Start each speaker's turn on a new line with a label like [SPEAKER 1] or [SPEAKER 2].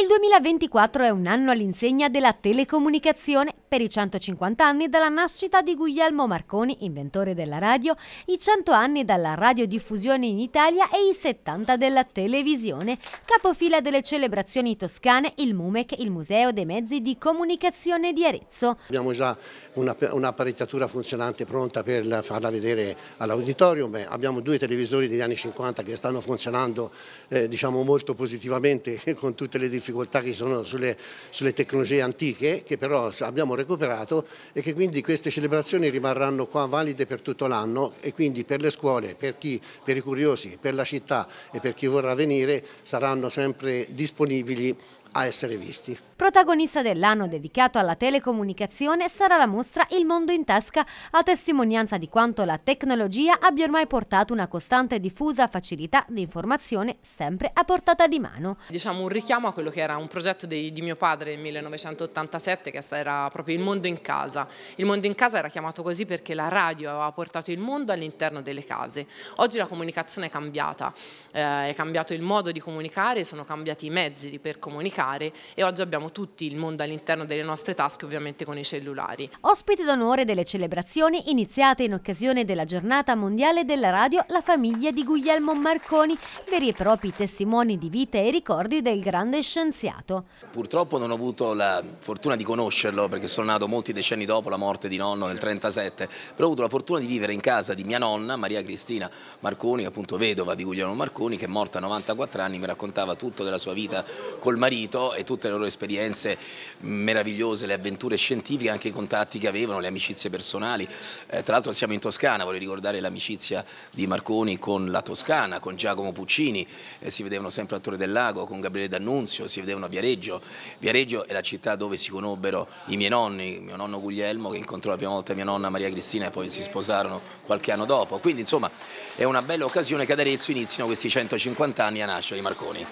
[SPEAKER 1] Il 2024 è un anno all'insegna della telecomunicazione per i 150 anni dalla nascita di Guglielmo Marconi, inventore della radio, i 100 anni dalla radiodiffusione in Italia e i 70 della televisione. Capofila delle celebrazioni toscane, il MUMEC, il Museo dei Mezzi di Comunicazione di Arezzo.
[SPEAKER 2] Abbiamo già un'apparecchiatura una funzionante pronta per farla vedere all'auditorium, abbiamo due televisori degli anni 50 che stanno funzionando eh, diciamo molto positivamente con tutte le difficoltà che sono sulle, sulle tecnologie antiche, che però abbiamo recuperato e che quindi queste celebrazioni rimarranno qua valide per tutto l'anno e quindi per le scuole, per chi, per i curiosi, per la città e per chi vorrà venire saranno sempre disponibili a essere visti.
[SPEAKER 1] Protagonista dell'anno dedicato alla telecomunicazione sarà la mostra Il mondo in tasca, a testimonianza di quanto la tecnologia abbia ormai portato una costante e diffusa facilità di informazione sempre a portata di mano.
[SPEAKER 3] Diciamo un richiamo a quello che era un progetto di, di mio padre nel 1987 che era proprio Il mondo in casa. Il mondo in casa era chiamato così perché la radio aveva portato il mondo all'interno delle case. Oggi la comunicazione è cambiata, eh, è cambiato il modo di comunicare, sono cambiati i mezzi per comunicare comunicare e oggi abbiamo tutti il mondo all'interno delle nostre tasche ovviamente con i cellulari.
[SPEAKER 1] Ospite d'onore delle celebrazioni iniziate in occasione della giornata mondiale della radio la famiglia di Guglielmo Marconi, veri e propri testimoni di vita e ricordi del grande scienziato.
[SPEAKER 4] Purtroppo non ho avuto la fortuna di conoscerlo perché sono nato molti decenni dopo la morte di nonno nel 1937, però ho avuto la fortuna di vivere in casa di mia nonna Maria Cristina Marconi, appunto vedova di Guglielmo Marconi che è morta a 94 anni, mi raccontava tutto della sua vita col marito Tito e tutte le loro esperienze meravigliose, le avventure scientifiche, anche i contatti che avevano, le amicizie personali. Eh, tra l'altro siamo in Toscana, vorrei ricordare l'amicizia di Marconi con la Toscana, con Giacomo Puccini, eh, si vedevano sempre a Torre del Lago, con Gabriele D'Annunzio, si vedevano a Viareggio. Viareggio è la città dove si conobbero i miei nonni, mio nonno Guglielmo che incontrò la prima volta mia nonna Maria Cristina e poi si sposarono qualche anno dopo. Quindi insomma è una bella occasione che ad Arezzo inizino questi 150 anni a nascita di Marconi.